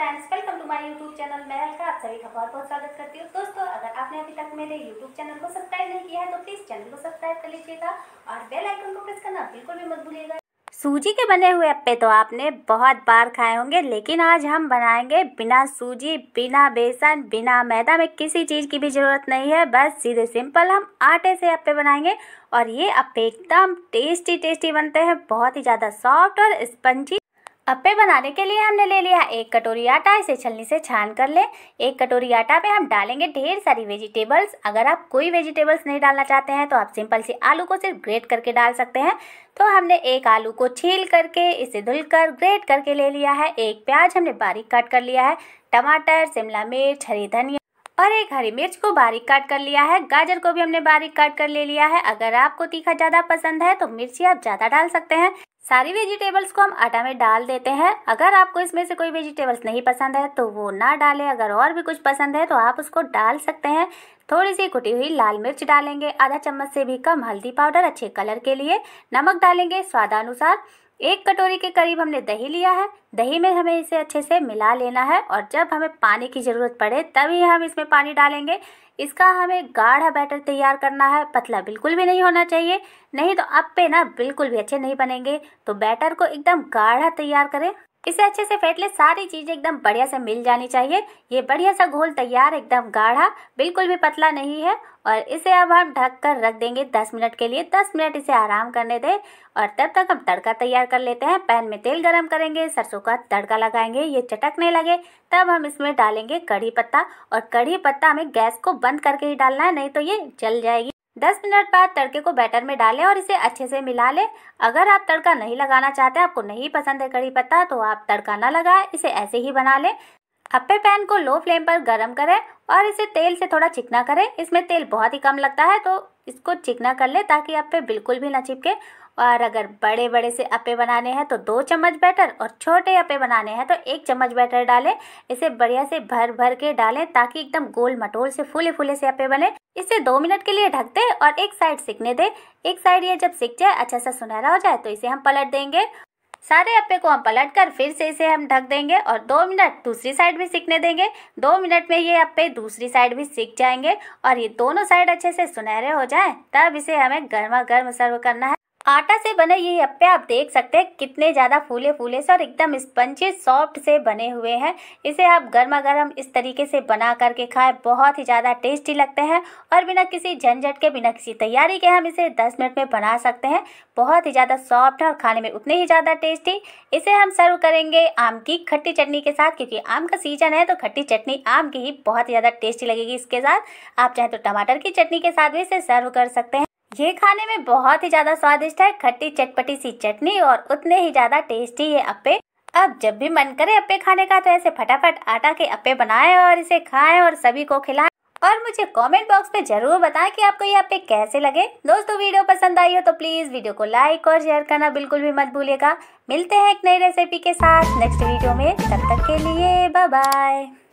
friends welcome to my YouTube channel मैं अलका आप सभी का बहुत बहुत स्वागत करती हूँ दोस्तों अगर आपने अभी तक मेरे यूट्यूब चैनल को सब्सक्राइब नहीं किया है तो प्लीज़ चैनल को सब्सक्राइब कर लीजिएगा और बेल आइकन को प्रेस करना बिल्कुल भी मत भूलिएगा सूजी के बने हुए अप्पे तो आपने बहुत बार खाए होंगे लेकिन आज हम बनाएंगे बिना सूजी बिना बेसन बिना मैदा में किसी चीज़ की भी ज़रूरत नहीं है बस सीधे सिंपल हम आटे से अप्पे बनाएंगे और ये अप्पे एकदम टेस्टी टेस्टी बनते हैं बहुत ही ज़्यादा सॉफ्ट और स्पंजी अप्पे बनाने के लिए हमने ले लिया एक कटोरी आटा इसे छलनी से छान कर ले एक कटोरी आटा में हम डालेंगे ढेर सारी वेजिटेबल्स अगर आप कोई वेजिटेबल्स नहीं डालना चाहते हैं तो आप सिंपल से आलू को सिर्फ ग्रेट करके डाल सकते हैं तो हमने एक आलू को छील करके इसे धुलकर ग्रेट करके ले लिया है एक प्याज हमने बारीक कट कर लिया है टमाटर शिमला मिर्च हरी धनिया और एक हरी मिर्च को बारीक काट कर लिया है गाजर को भी हमने बारीक काट कर ले लिया है अगर आपको तीखा ज़्यादा पसंद है तो मिर्ची आप ज़्यादा डाल सकते हैं सारी वेजिटेबल्स को हम आटा में डाल देते हैं अगर आपको इसमें से कोई वेजिटेबल्स नहीं पसंद है तो वो ना डालें अगर और भी कुछ पसंद है तो आप उसको डाल सकते हैं थोड़ी सी कुटी हुई लाल मिर्च डालेंगे आधा चम्मच से भी कम हल्दी पाउडर अच्छे कलर के लिए नमक डालेंगे स्वादानुसार एक कटोरी के करीब हमने दही लिया है दही में हमें इसे अच्छे से मिला लेना है और जब हमें पानी की ज़रूरत पड़े तभी हम इसमें पानी डालेंगे इसका हमें गाढ़ा बैटर तैयार करना है पतला बिल्कुल भी नहीं होना चाहिए नहीं तो अब पे ना बिल्कुल भी अच्छे नहीं बनेंगे तो बैटर को एकदम गाढ़ा तैयार करें इसे अच्छे से फेंट ले सारी चीज़ें एकदम बढ़िया से मिल जानी चाहिए ये बढ़िया सा घोल तैयार एकदम गाढ़ा बिल्कुल भी पतला नहीं है और इसे अब हम ढक कर रख देंगे 10 मिनट के लिए 10 मिनट इसे आराम करने दें और तब तक हम तड़का तैयार कर लेते हैं पैन में तेल गरम करेंगे सरसों का तड़का लगाएंगे ये चटकने लगे तब हम इसमें डालेंगे कढ़ी पत्ता और कढ़ी पत्ता हमें गैस को बंद करके ही डालना है नहीं तो ये जल जाएगी 10 मिनट बाद तड़के को बैटर में डालें और इसे अच्छे से मिला लें अगर आप तड़का नहीं लगाना चाहते आपको नहीं पसंद है कड़ी पत्ता तो आप तड़का ना लगाएं इसे ऐसे ही बना लें अप्पे पैन को लो फ्लेम पर गर्म करें और इसे तेल से थोड़ा चिकना करें इसमें तेल बहुत ही कम लगता है तो इसको चिकना कर लें ताकि अप्पे बिल्कुल भी ना चिपके और अगर बड़े बड़े से अपे बनाने हैं तो दो चम्मच बैटर और छोटे अपे बनाने हैं तो एक चम्मच बैटर डालें इसे बढ़िया से भर भर के डालें ताकि एकदम गोल मटोल से फूले फूले से अपे बने इसे दो मिनट के लिए ढक दें और एक साइड सिकने दें एक साइड ये जब सिक जाए अच्छा सा सुनहरा हो जाए तो इसे हम पलट देंगे सारे अप्पे को हम पलट कर फिर से इसे हम ढक देंगे और दो मिनट दूसरी साइड भी सीखने देंगे दो मिनट में ये अप्पे दूसरी साइड भी सीख जाएंगे और ये दोनों साइड अच्छे से सुनहरे हो जाए तब इसे हमें गर्मा गर्म सर्व करना है आटा से बने ये अप्पे आप देख सकते हैं कितने ज़्यादा फूले फूले से और एकदम स्पंजी सॉफ्ट से बने हुए हैं इसे आप गर्मा गर्म इस तरीके से बना करके खाएं बहुत ही ज़्यादा टेस्टी लगते हैं और बिना किसी झंझट के बिना किसी तैयारी के हम इसे दस मिनट में बना सकते हैं बहुत ही ज़्यादा सॉफ्ट और खाने में उतने ही ज़्यादा टेस्टी इसे हम सर्व करेंगे आम की खट्टी चटनी के साथ क्योंकि आम का सीजन है तो खट्टी चटनी आम की ही बहुत ही ज़्यादा टेस्टी लगेगी इसके साथ आप चाहे तो टमाटर की चटनी के साथ भी इसे सर्व कर सकते हैं ये खाने में बहुत ही ज़्यादा स्वादिष्ट है खट्टी चटपटी सी चटनी और उतने ही ज़्यादा टेस्टी ये अप्पे अब जब भी मन करे अप्पे खाने का तो ऐसे फटाफट आटा के अप्पे बनाए और इसे खाए और सभी को खिलाए और मुझे कमेंट बॉक्स में जरूर बताएं कि आपको ये अपे कैसे लगे दोस्तों वीडियो पसंद आई हो तो प्लीज़ वीडियो को लाइक और शेयर करना बिल्कुल भी मत भूलिएगा मिलते हैं एक नई रेसिपी के साथ नेक्स्ट वीडियो में तब तक के लिए बाय बाय